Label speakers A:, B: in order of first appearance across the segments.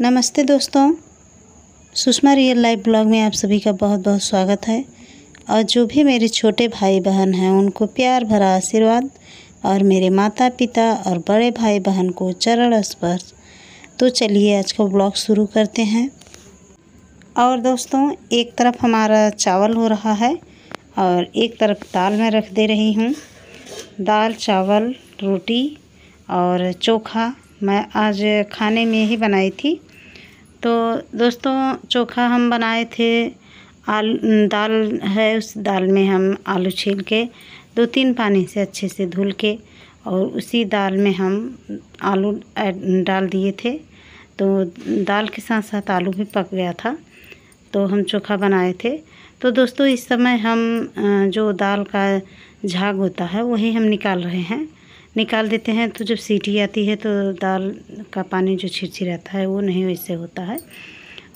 A: नमस्ते दोस्तों Sushma real life blog में आप सभी का बहुत बहुत स्वागत है और जो भी मेरे छोटे भाई बहन हैं उनको प्यार भरा आशीर्वाद और मेरे माता पिता और बड़े भाई बहन को चरण स्पर्श तो चलिए आज का ब्लॉग शुरू करते हैं और दोस्तों एक तरफ हमारा चावल हो रहा है और एक तरफ दाल मैं रख दे रही हूँ दाल चावल रोटी और चोखा मैं आज खाने में ही बनाई थी तो दोस्तों चोखा हम बनाए थे आलू दाल है उस दाल में हम आलू छील के दो तीन पानी से अच्छे से धुल के और उसी दाल में हम आलू डाल दिए थे तो दाल के साथ साथ आलू भी पक गया था तो हम चोखा बनाए थे तो दोस्तों इस समय हम जो दाल का झाग होता है वही हम निकाल रहे हैं निकाल देते हैं तो जब सीटी आती है तो दाल का पानी जो रहता है वो नहीं वैसे होता है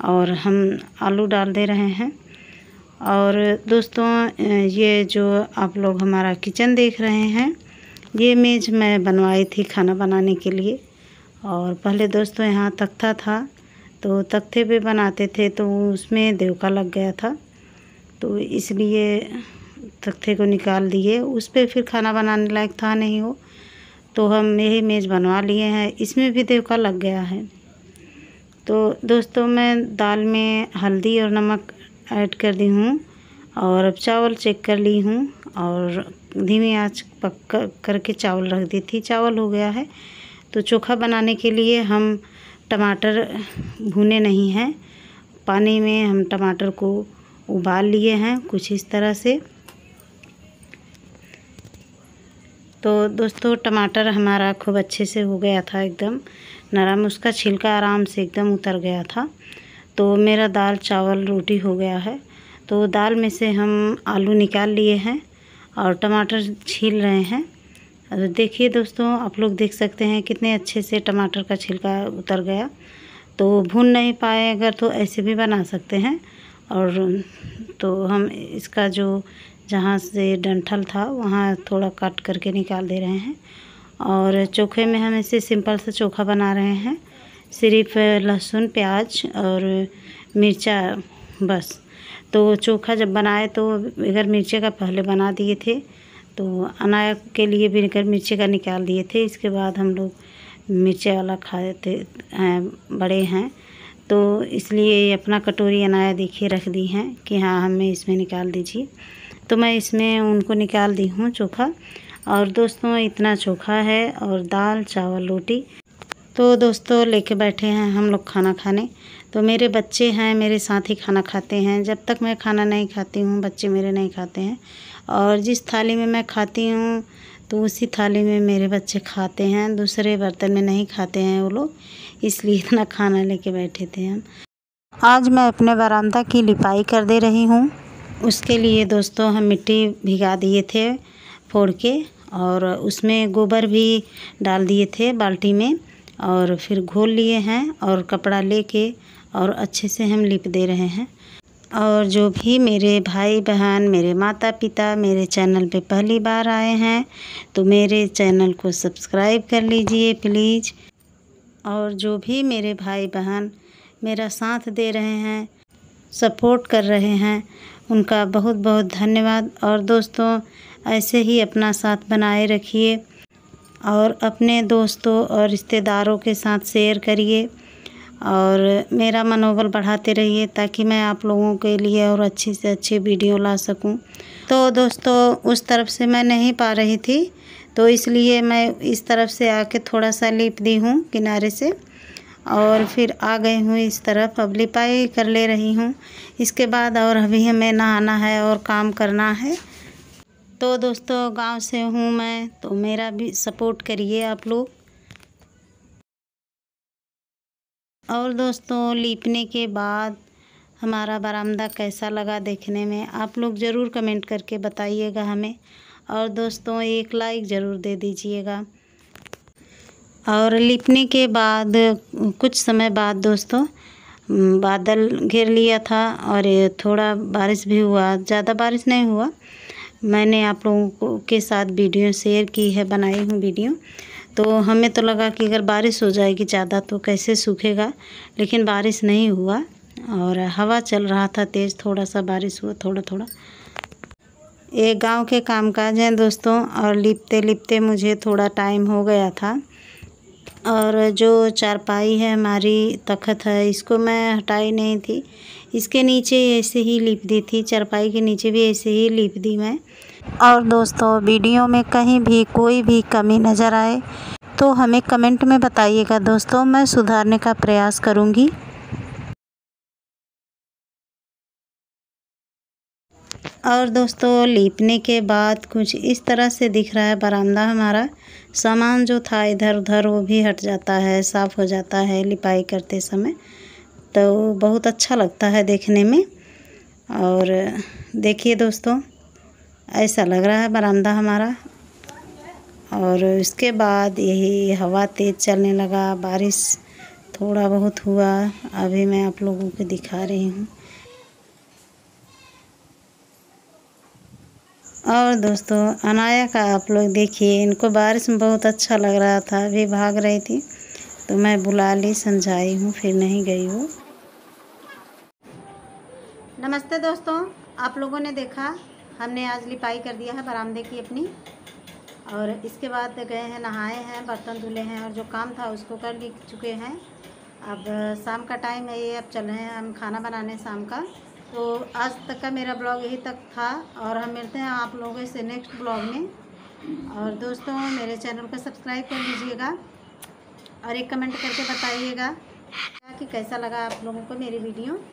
A: और हम आलू डाल दे रहे हैं और दोस्तों ये जो आप लोग हमारा किचन देख रहे हैं ये मेज़ मैं बनवाई थी खाना बनाने के लिए और पहले दोस्तों यहाँ तख्ता था तो तख्ते पे बनाते थे तो उसमें देवका लग गया था तो इसलिए तख्ते को निकाल दिए उस पर फिर खाना बनाने लायक था नहीं हो तो हम यही मेज़ बनवा लिए हैं इसमें भी देवका लग गया है तो दोस्तों मैं दाल में हल्दी और नमक ऐड कर दी हूँ और अब चावल चेक कर ली हूँ और धीमी आँच पक कर करके चावल रख दी थी चावल हो गया है तो चोखा बनाने के लिए हम टमाटर भुने नहीं हैं पानी में हम टमाटर को उबाल लिए हैं कुछ इस तरह से तो दोस्तों टमाटर हमारा खूब अच्छे से हो गया था एकदम नरम उसका छिलका आराम से एकदम उतर गया था तो मेरा दाल चावल रोटी हो गया है तो दाल में से हम आलू निकाल लिए हैं और टमाटर छील रहे हैं तो देखिए दोस्तों आप लोग देख सकते हैं कितने अच्छे से टमाटर का छिलका उतर गया तो भून नहीं पाए अगर तो ऐसे भी बना सकते हैं और तो हम इसका जो जहाँ से डंठल था वहाँ थोड़ा कट करके निकाल दे रहे हैं और चोखे में हम इसे सिंपल सा चोखा बना रहे हैं सिर्फ लहसुन प्याज और मिर्चा बस तो चोखा जब बनाए तो बगैर मिर्चे का पहले बना दिए थे तो अनाया के लिए बिनेगर मिर्चे का निकाल दिए थे इसके बाद हम लोग मिर्चे वाला खाते हैं बड़े हैं तो इसलिए अपना कटोरी अनाया देखिए रख दी हैं कि हाँ हमें इसमें निकाल दीजिए तो मैं इसमें उनको निकाल दी हूँ चोखा और दोस्तों इतना चोखा है और दाल चावल रोटी तो दोस्तों लेके बैठे हैं हम लोग खाना खाने तो मेरे बच्चे हैं मेरे साथ ही खाना खाते हैं जब तक मैं खाना नहीं खाती हूँ बच्चे मेरे नहीं खाते हैं और जिस थाली में मैं खाती हूँ तो उसी थाली में मेरे बच्चे खाते हैं दूसरे बर्तन में नहीं खाते हैं वो लोग इसलिए इतना खाना लेके बैठे थे हम आज मैं अपने बरामदा की लिपाई कर दे रही हूँ उसके लिए दोस्तों हम मिट्टी भिगा दिए थे फोड़ के और उसमें गोबर भी डाल दिए थे बाल्टी में और फिर घोल लिए हैं और कपड़ा लेके और अच्छे से हम लिप दे रहे हैं और जो भी मेरे भाई बहन मेरे माता पिता मेरे चैनल पे पहली बार आए हैं तो मेरे चैनल को सब्सक्राइब कर लीजिए प्लीज़ और जो भी मेरे भाई बहन मेरा साथ दे रहे हैं सपोर्ट कर रहे हैं उनका बहुत बहुत धन्यवाद और दोस्तों ऐसे ही अपना साथ बनाए रखिए और अपने दोस्तों और रिश्तेदारों के साथ शेयर करिए और मेरा मनोबल बढ़ाते रहिए ताकि मैं आप लोगों के लिए और अच्छी से अच्छी वीडियो ला सकूं तो दोस्तों उस तरफ से मैं नहीं पा रही थी तो इसलिए मैं इस तरफ से आके थोड़ा सा लीप दी हूँ किनारे से और फिर आ गई हूँ इस तरफ अब लिपाई कर ले रही हूँ इसके बाद और अभी हमें नहाना है और काम करना है तो दोस्तों गांव से हूँ मैं तो मेरा भी सपोर्ट करिए आप लोग और दोस्तों लीपने के बाद हमारा बरामदा कैसा लगा देखने में आप लोग ज़रूर कमेंट करके बताइएगा हमें और दोस्तों एक लाइक ज़रूर दे दीजिएगा और लिपने के बाद कुछ समय बाद दोस्तों बादल घेर लिया था और थोड़ा बारिश भी हुआ ज़्यादा बारिश नहीं हुआ मैंने आप लोगों को के साथ वीडियो शेयर की है बनाई हूँ वीडियो तो हमें तो लगा कि अगर बारिश हो जाएगी ज़्यादा तो कैसे सूखेगा लेकिन बारिश नहीं हुआ और हवा चल रहा था तेज़ थोड़ा सा बारिश हुआ थोड़ा थोड़ा ये गांव के कामकाज हैं दोस्तों और लिपते लिपते मुझे थोड़ा टाइम हो गया था और जो चारपाई है हमारी तखत है इसको मैं हटाई नहीं थी इसके नीचे ऐसे ही लिप दी थी चारपाई के नीचे भी ऐसे ही लिप दी मैं और दोस्तों वीडियो में कहीं भी कोई भी कमी नज़र आए तो हमें कमेंट में बताइएगा दोस्तों मैं सुधारने का प्रयास करूँगी और दोस्तों लीपने के बाद कुछ इस तरह से दिख रहा है बरामदा हमारा सामान जो था इधर उधर वो भी हट जाता है साफ़ हो जाता है लिपाई करते समय तो बहुत अच्छा लगता है देखने में और देखिए दोस्तों ऐसा लग रहा है बरामदा हमारा और इसके बाद यही हवा तेज़ चलने लगा बारिश थोड़ा बहुत हुआ अभी मैं आप लोगों को दिखा रही हूँ और दोस्तों अनाया का आप लोग देखिए इनको बारिश में बहुत अच्छा लग रहा था अभी भाग रही थी तो मैं बुला ली समझाई हूँ फिर नहीं गई हूँ नमस्ते दोस्तों आप लोगों ने देखा हमने आज लिपाई कर दिया है बरामदे की अपनी और इसके बाद गए हैं नहाए हैं बर्तन धुले हैं और जो काम था उसको कर ली चुके हैं अब शाम का टाइम है ये अब चल रहे हैं हम खाना बनाने शाम का तो आज तक का मेरा ब्लॉग यही तक था और हम मिलते हैं आप लोगों से नेक्स्ट ब्लॉग में और दोस्तों मेरे चैनल को सब्सक्राइब कर लीजिएगा और एक कमेंट करके बताइएगा कि कैसा लगा आप लोगों को मेरी वीडियो